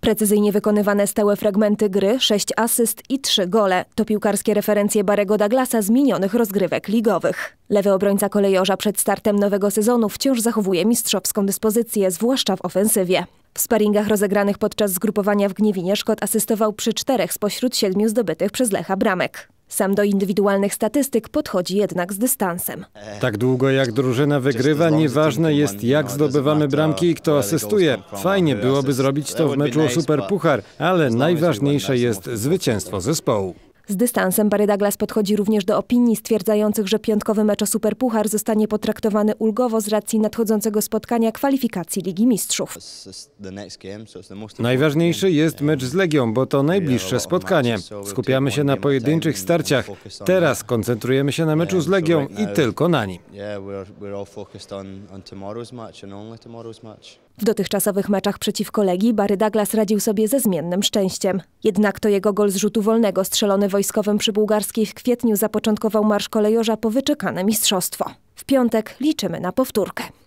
Precyzyjnie wykonywane stałe fragmenty gry, 6 asyst i 3 gole to piłkarskie referencje Barego Douglasa z minionych rozgrywek ligowych. Lewy obrońca kolejorza przed startem nowego sezonu wciąż zachowuje mistrzowską dyspozycję, zwłaszcza w ofensywie. W sparingach rozegranych podczas zgrupowania w Gniewinie Szkod asystował przy czterech spośród siedmiu zdobytych przez Lecha bramek. Sam do indywidualnych statystyk podchodzi jednak z dystansem. Tak długo jak drużyna wygrywa, nieważne jest jak zdobywamy bramki i kto asystuje. Fajnie byłoby zrobić to w meczu o Superpuchar, ale najważniejsze jest zwycięstwo zespołu. Z dystansem Douglas podchodzi również do opinii stwierdzających, że piątkowy mecz o Superpuchar zostanie potraktowany ulgowo z racji nadchodzącego spotkania kwalifikacji Ligi Mistrzów. Najważniejszy jest mecz z Legią, bo to najbliższe spotkanie. Skupiamy się na pojedynczych starciach. Teraz koncentrujemy się na meczu z Legią i tylko na nim. W dotychczasowych meczach przeciwko Legii Barry Douglas radził sobie ze zmiennym szczęściem. Jednak to jego gol z rzutu wolnego strzelony wojskowym przy Bułgarskiej w kwietniu zapoczątkował marsz kolejorza po wyczekane mistrzostwo. W piątek liczymy na powtórkę.